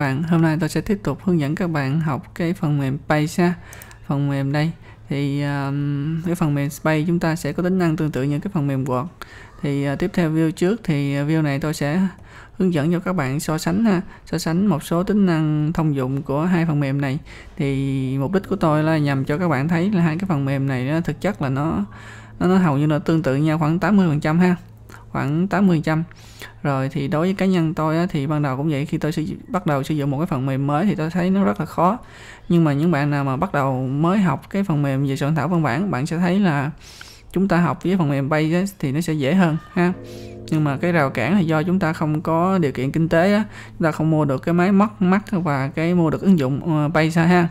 bạn hôm nay tôi sẽ tiếp tục hướng dẫn các bạn học cái phần mềm Space phần mềm đây thì um, cái phần mềm Space chúng ta sẽ có tính năng tương tự như cái phần mềm Word thì uh, tiếp theo view trước thì ờ, view này tôi sẽ hướng dẫn cho các bạn so sánh ha. so sánh một số tính năng thông dụng của hai phần mềm này thì mục đích của tôi là nhằm cho các bạn thấy là hai cái phần mềm này nó thực chất là nó nó, hầu như là tương tự nhau khoảng 80 phần trăm ha khoảng 80% rồi thì đối với cá nhân tôi á, thì ban đầu cũng vậy khi tôi sử, bắt đầu sử dụng một cái phần mềm mới thì tôi thấy nó rất là khó nhưng mà những bạn nào mà bắt đầu mới học cái phần mềm về soạn thảo văn bản bạn sẽ thấy là chúng ta học với phần mềm bay á, thì nó sẽ dễ hơn ha nhưng mà cái rào cản là do chúng ta không có điều kiện kinh tế á, chúng ta không mua được cái máy móc mắt và cái mua được ứng dụng ờ, bay xa ha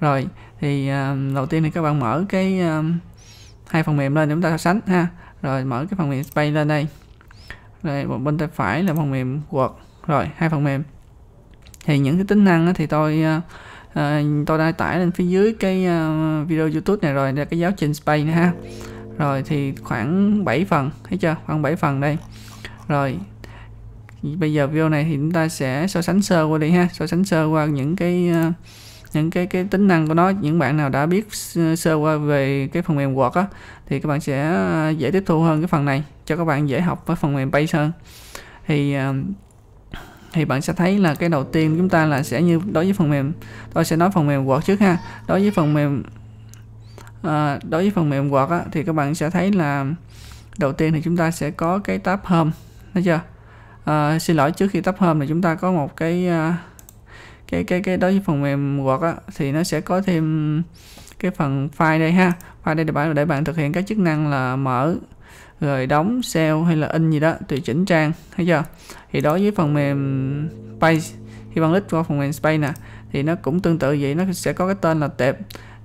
rồi thì uh, đầu tiên thì các bạn mở cái uh, hai phần mềm lên để chúng ta so sánh ha rồi mở cái phần mềm space lên đây rồi bên tay phải là phần mềm word rồi hai phần mềm thì những cái tính năng thì tôi ờ, ờ, tôi đã tải lên phía dưới cái ờ, video youtube này rồi là cái giáo trình space nữa ha rồi thì khoảng 7 phần thấy chưa khoảng 7 phần đây rồi bây giờ video này thì chúng ta sẽ so sánh sơ qua đi ha so sánh sơ qua những cái những cái cái tính năng của nó những bạn nào đã biết sơ qua về cái phần mềm Word á thì các bạn sẽ à, dễ tiếp thu hơn cái phần này cho các bạn dễ học với phần mềm Pace hơn thì à, thì bạn sẽ thấy là cái đầu tiên chúng ta là sẽ như đối với phần mềm tôi sẽ nói phần mềm Word trước ha đối với phần mềm à, đối với phần mềm Word á, thì các bạn sẽ thấy là đầu tiên thì chúng ta sẽ có cái tab Home thấy chưa à, xin lỗi trước khi tab Home thì chúng ta có một cái uh, cái cái cái đối với phần mềm Word á, thì nó sẽ có thêm cái phần file đây ha file đây để bạn để bạn thực hiện các chức năng là mở rồi đóng sale hay là in gì đó tùy chỉnh trang thấy chưa thì đối với phần mềm space khi bạn click qua phần mềm space nè thì nó cũng tương tự vậy nó sẽ có cái tên là tệp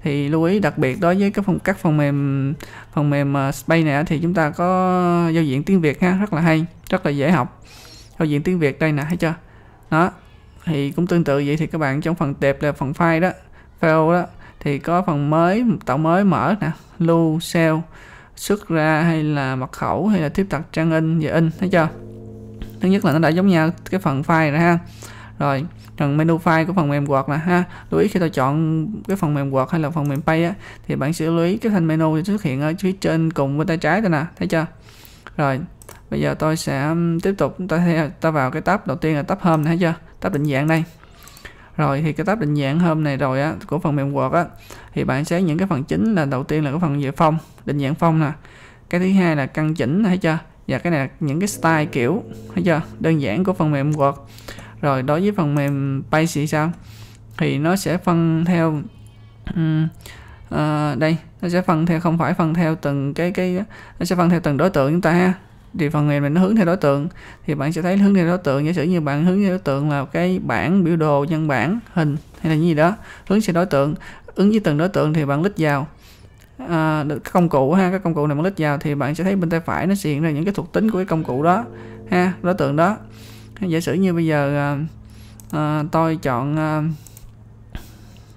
thì lưu ý đặc biệt đối với các phần các phần mềm phần mềm ờ, space này thì chúng ta có giao diện tiếng việt ha rất là hay rất là dễ học giao diện tiếng việt đây nè thấy chưa đó thì cũng tương tự vậy thì các bạn trong phần đẹp là phần file đó file đó thì có phần mới tạo mới mở nè lưu sale xuất ra hay là mật khẩu hay là tiếp tật trang in và in thấy chưa thứ nhất là nó đã giống nhau cái phần file rồi ha rồi phần menu file của phần mềm quạt là ha lưu ý khi tôi chọn cái phần mềm quạt hay là phần mềm Paint á thì bạn sẽ lưu ý cái thanh menu xuất hiện ở phía trên cùng bên tay trái đây nè thấy chưa rồi bây giờ tôi sẽ tiếp tục ta ta vào cái tab đầu tiên là tab home này, thấy chưa tab định dạng đây rồi thì cái tab định dạng hôm này rồi á của phần mềm Word á thì bạn sẽ những cái phần chính là đầu tiên là cái phần về phong định dạng phong nè cái thứ hai là căn chỉnh thấy chưa và cái này là những cái style kiểu thấy chưa đơn giản của phần mềm Word rồi đối với phần mềm Page thì sao thì nó sẽ phân theo um, uh, đây nó sẽ phân theo không phải phân theo từng cái cái nó sẽ phân theo từng đối tượng chúng ta ha thì phần mềm mình nó hướng theo đối tượng thì bạn sẽ thấy hướng theo đối tượng giả sử như bạn hướng theo đối tượng là cái bảng biểu đồ nhân bản hình hay là gì đó hướng theo đối tượng ứng với từng đối tượng thì bạn lít vào à, các công cụ ha các công cụ này bạn lít vào thì bạn sẽ thấy bên tay phải nó hiện ra những cái thuộc tính của cái công cụ đó ha đối tượng đó giả sử như bây giờ à, à, tôi chọn à,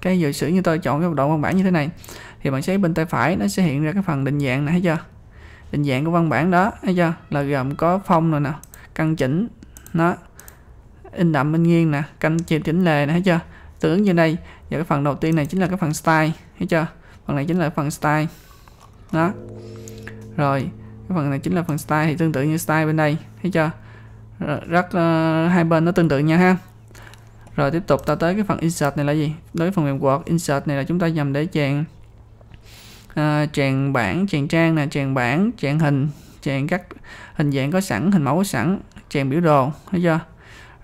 cái giả sử như tôi chọn cái độ văn bản như thế này thì bạn sẽ thấy bên tay phải nó sẽ hiện ra cái phần định dạng này thấy chưa định dạng của văn bản đó thấy chưa là gồm có phong rồi nè căn chỉnh nó in đậm in nghiêng nè căn chiều chỉnh lề nè thấy chưa tương ứng như đây và cái phần đầu tiên này chính là cái phần style thấy chưa phần này chính là phần style đó rồi cái phần này chính là phần style thì tương tự như style bên đây thấy chưa rất uh, hai bên nó tương tự nhau ha rồi tiếp tục ta tới cái phần insert này là gì đối với phần mềm Word insert này là chúng ta nhằm để chèn uh, ờ, tràn bản tràn trang là tràn bản tràn hình tràn các hình dạng có sẵn hình mẫu có sẵn tràn biểu đồ thấy chưa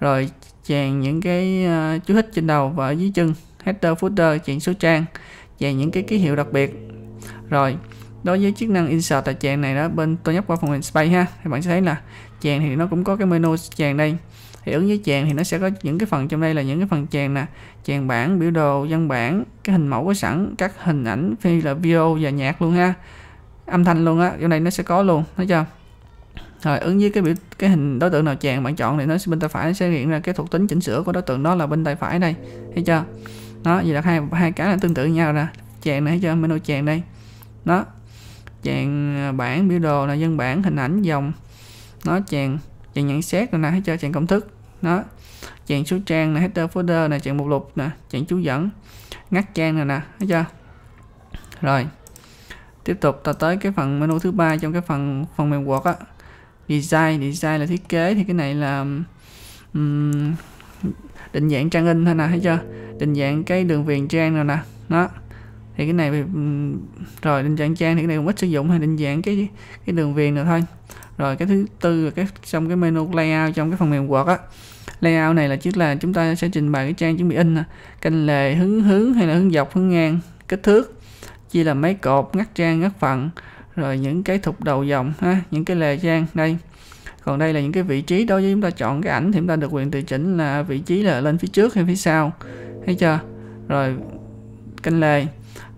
rồi chèn những cái uh, chú thích trên đầu và ở dưới chân header footer chèn số trang chèn những cái ký hiệu đặc biệt rồi đối với chức năng insert tại chèn này đó bên tôi nhấp qua phần mềm space ha thì bạn sẽ thấy là chèn thì nó cũng có cái menu chèn đây thì ứng với chèn thì nó sẽ có những cái phần trong đây là những cái phần chèn nè chèn bản biểu đồ văn bản cái hình mẫu có sẵn các hình ảnh phi là video và nhạc luôn ha âm thanh luôn á chỗ này nó sẽ có luôn thấy chưa rồi ứng với cái biểu cái hình đối tượng nào chèn bạn chọn thì nó bên tay phải nó sẽ hiện ra cái thuộc tính chỉnh sửa của đối tượng đó là bên tay phải đây thấy chưa nó vậy là hai hai cái là tương tự nhau nè chèn này thấy chưa menu chèn đây nó chèn à, bản biểu đồ là dân bản hình ảnh dòng nó chèn chèn nhận xét rồi nè thấy chưa chèn công thức đó chặn số trang này header folder này chặn mục lục nè chặn chú dẫn ngắt trang này nè thấy chưa rồi tiếp tục ta tới cái phần menu thứ ba trong cái phần phần mềm Word á design design là thiết kế thì cái này là um, định dạng trang in thôi nè thấy chưa định dạng cái đường viền trang rồi nè đó thì cái này rồi định dạng trang thì cái này cũng ít sử dụng hay định dạng cái cái đường viền nữa thôi rồi cái thứ tư là cái trong cái menu layout trong cái phần mềm Word á layout này là trước là chúng ta sẽ trình bày cái trang chuẩn bị in canh lề hướng hướng hay là hướng dọc hướng ngang kích thước chia làm mấy cột ngắt trang ngắt phần rồi những cái thục đầu dòng ha những cái lề trang đây còn đây là những cái vị trí đối với chúng ta chọn cái ảnh thì chúng ta được quyền tùy chỉnh là vị trí là lên phía trước hay phía sau thấy chưa rồi canh lề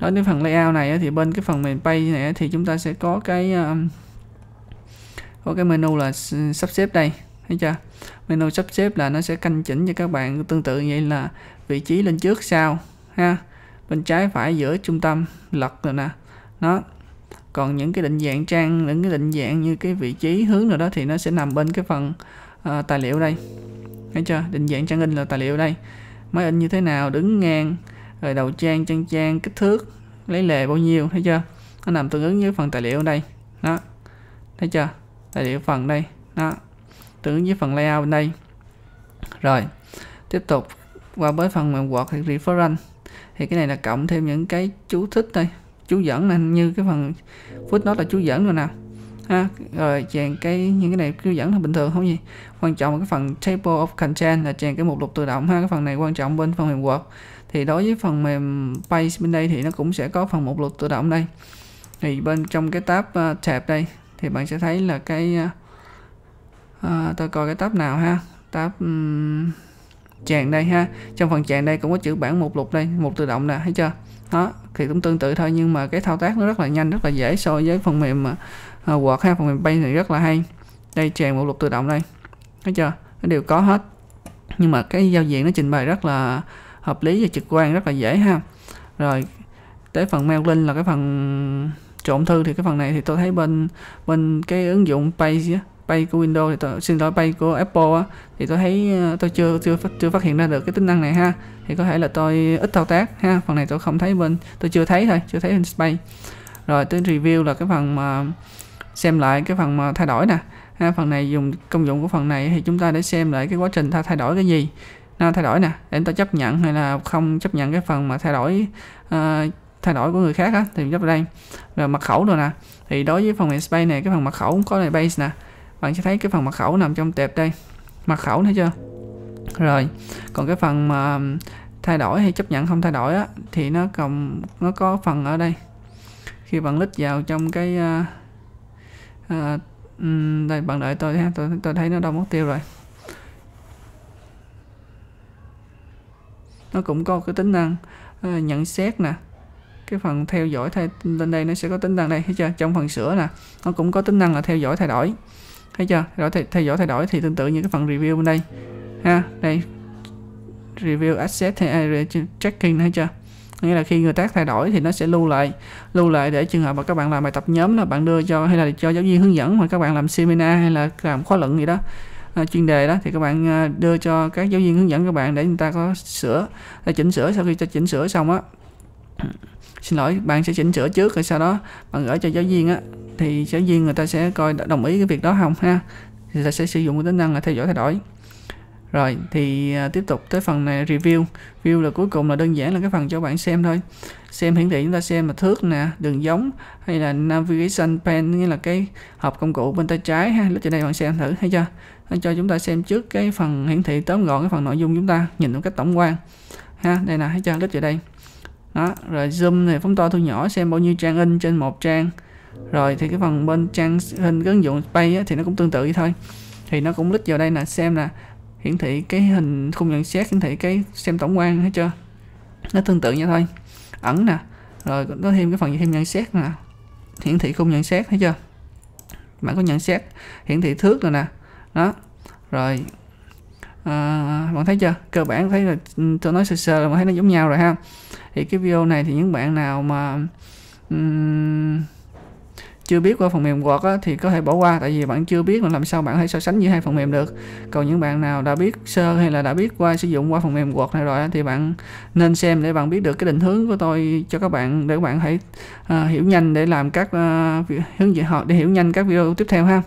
nói đến phần layout này thì bên cái phần mềm pay này thì chúng ta sẽ có cái ờ, có cái menu là sắp xếp đây thấy chưa menu sắp xếp là nó sẽ canh chỉnh cho các bạn tương tự như vậy là vị trí lên trước sau ha bên trái phải giữa trung tâm lật rồi nè nó còn những cái định dạng trang những cái định dạng như cái vị trí hướng rồi đó thì nó sẽ nằm bên cái phần uh, tài liệu đây thấy chưa định dạng trang in là tài liệu đây máy in như thế nào đứng ngang rồi đầu trang trang trang kích thước lấy lề bao nhiêu thấy chưa nó nằm tương ứng với phần tài liệu ở đây đó thấy chưa tài liệu phần đây đó tương ứng với phần layout bên đây rồi tiếp tục qua với phần quạt thì reference thì cái này là cộng thêm những cái chú thích đây chú dẫn này như cái phần footnote là chú dẫn rồi nào ha rồi chèn cái những cái này cứ dẫn là bình thường không gì quan trọng là cái phần table of content là chèn cái mục lục tự động ha cái phần này quan trọng bên phần mềm Word thì đối với phần mềm page bên đây thì nó cũng sẽ có phần mục lục tự động đây thì bên trong cái tab uh, tab đây thì bạn sẽ thấy là cái uh, uh, tôi coi cái tab nào ha tab um, chèn đây ha trong phần chèn đây cũng có chữ bản mục lục đây mục tự động nè thấy chưa đó thì cũng tương tự thôi nhưng mà cái thao tác nó rất là nhanh rất là dễ so với phần mềm à, à, Word hay phần mềm Paint thì rất là hay đây tràn một lục tự động đây thấy chưa nó đều có hết nhưng mà cái giao diện nó trình bày rất là hợp lý và trực quan rất là dễ ha rồi tới phần mail mailing là cái phần trộn thư thì cái phần này thì tôi thấy bên bên cái ứng dụng Page á bay của Windows thì tôi xin lỗi bay của Apple á thì tôi thấy ờ, tôi chưa chưa chưa phát hiện ra được cái tính năng này ha thì có thể là tôi ít thao tác ha phần này tôi không thấy bên tôi chưa thấy thôi chưa thấy space rồi tới review là cái phần mà xem lại cái phần mà thay đổi nè ha, phần này dùng công dụng của phần này thì chúng ta để xem lại cái quá trình thay thay đổi cái gì nó thay đổi nè để chúng ta chấp nhận hay là không chấp nhận cái phần mà thay đổi uh, thay đổi của người khác á thì chấp đây rồi mật khẩu rồi nè thì đối với phần này space này cái phần mật khẩu cũng có này base nè bạn sẽ thấy cái phần mật khẩu nằm trong tệp đây mật khẩu thấy chưa rồi còn cái phần mà thay đổi hay chấp nhận không thay đổi á, thì nó còn nó có phần ở đây khi bạn lít vào trong cái uh, uh, đây bạn đợi tôi ha tôi tôi thấy nó đâu mất tiêu rồi nó cũng có cái tính năng uh, nhận xét nè cái phần theo dõi thay lên đây nó sẽ có tính năng đây thấy chưa trong phần sửa nè nó cũng có tính năng là theo dõi thay đổi thấy chưa đổi thay, thay đổi thay đổi thì tương tự như cái phần review bên đây ha đây review asset hay area à, tracking thấy chưa nghĩa là khi người tác thay đổi thì nó sẽ lưu lại lưu lại để trường hợp mà các bạn làm bài tập nhóm là bạn đưa cho hay là cho giáo viên hướng dẫn mà các bạn làm seminar hay là làm khóa luận gì đó à, chuyên đề đó thì các bạn à, đưa cho các giáo viên hướng dẫn các bạn để người ta có sửa để chỉnh sửa sau khi ta chỉnh sửa xong á xin lỗi bạn sẽ chỉnh sửa trước rồi sau đó bạn gửi cho giáo viên á thì giáo viên người ta sẽ coi đồng ý cái việc đó không ha thì ta sẽ sử dụng cái tính năng là theo dõi thay đổi rồi thì à, tiếp tục tới phần này review view là cuối cùng là đơn giản là cái phần cho bạn xem thôi xem hiển thị chúng ta xem là thước nè đường giống hay là navigation pane như là cái hộp công cụ bên tay trái ha lúc trên đây bạn xem thử hay chưa nó cho chúng ta xem trước cái phần hiển thị tóm gọn cái phần nội dung chúng ta nhìn một cách tổng quan ha đây là thấy chưa lúc trên đây đó rồi zoom này phóng to thu nhỏ xem bao nhiêu trang in trên một trang rồi thì cái phần bên trang hình ứng dụng pay thì nó cũng tương tự vậy thôi thì nó cũng lít vào đây nè xem là hiển thị cái hình khung nhận xét hiển thị cái xem tổng quan hết chưa nó tương tự như thôi ẩn nè rồi có thêm cái phần thêm nhận xét nè hiển thị khung nhận xét thấy chưa bạn có nhận xét hiển thị thước rồi nè đó rồi à, bạn thấy chưa cơ bản thấy là ừ, tôi nói sơ sơ là bạn thấy nó giống nhau rồi ha thì cái video này thì những bạn nào mà um, chưa biết qua phần mềm Word á, thì có thể bỏ qua tại vì bạn chưa biết là làm sao bạn hãy so sánh giữa hai phần mềm được còn những bạn nào đã biết sơ hay là đã biết qua sử dụng qua phần mềm Word này rồi á, thì bạn nên xem để bạn biết được cái định hướng của tôi cho các bạn để các bạn hãy uh, hiểu nhanh để làm các uh, hướng dẫn họ để hiểu nhanh các video tiếp theo ha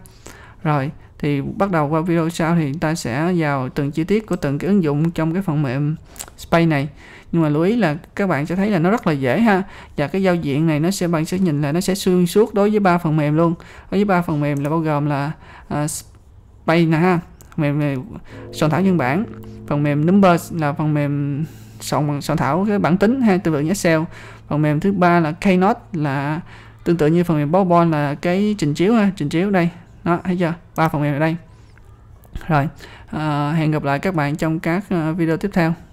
rồi thì bắt đầu qua video sau thì ta sẽ vào từng chi tiết của từng cái ứng dụng trong cái phần mềm Space này nhưng mà lưu ý là các bạn sẽ thấy là nó rất là dễ ha và cái giao diện này nó sẽ bạn sẽ nhìn là nó sẽ xuyên suốt đối với ba phần mềm luôn đối với ba phần mềm là bao gồm là uh, à, Space nè ha phần mềm soạn thảo nhân bản phần mềm Numbers là phần mềm soạn soạn thảo cái bản tính ha tương tự như Excel phần mềm thứ ba là Keynote là tương tự như phần mềm PowerPoint là cái trình chiếu ha trình chiếu đây đó thấy chưa ba phần mềm ở đây rồi à, hẹn gặp lại các bạn trong các ờ, video tiếp theo